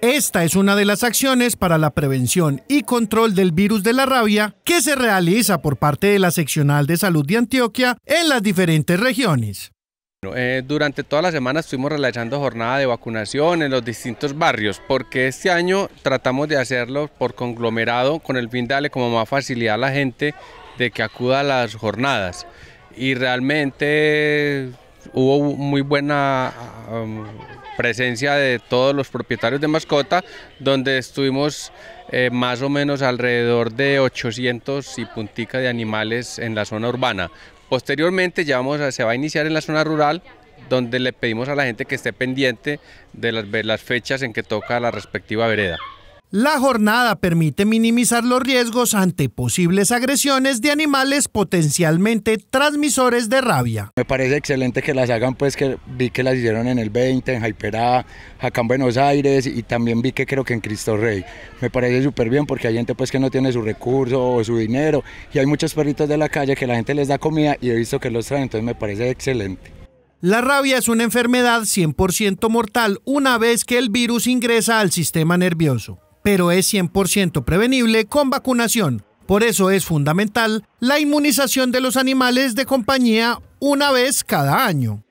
Esta es una de las acciones para la prevención y control del virus de la rabia que se realiza por parte de la Seccional de Salud de Antioquia en las diferentes regiones. Eh, durante toda la semana estuvimos realizando jornadas de vacunación en los distintos barrios, porque este año tratamos de hacerlo por conglomerado con el fin de darle como más facilidad a la gente de que acuda a las jornadas. Y realmente hubo muy buena um, presencia de todos los propietarios de mascota, donde estuvimos eh, más o menos alrededor de 800 y puntica de animales en la zona urbana. Posteriormente ya vamos a, se va a iniciar en la zona rural, donde le pedimos a la gente que esté pendiente de las, de las fechas en que toca la respectiva vereda. La jornada permite minimizar los riesgos ante posibles agresiones de animales potencialmente transmisores de rabia. Me parece excelente que las hagan, pues que vi que las hicieron en el 20, en Jaiperá, acá en Buenos Aires y también vi que creo que en Cristo Rey. Me parece súper bien porque hay gente pues que no tiene su recurso o su dinero y hay muchos perritos de la calle que la gente les da comida y he visto que los traen, entonces me parece excelente. La rabia es una enfermedad 100% mortal una vez que el virus ingresa al sistema nervioso pero es 100% prevenible con vacunación. Por eso es fundamental la inmunización de los animales de compañía una vez cada año.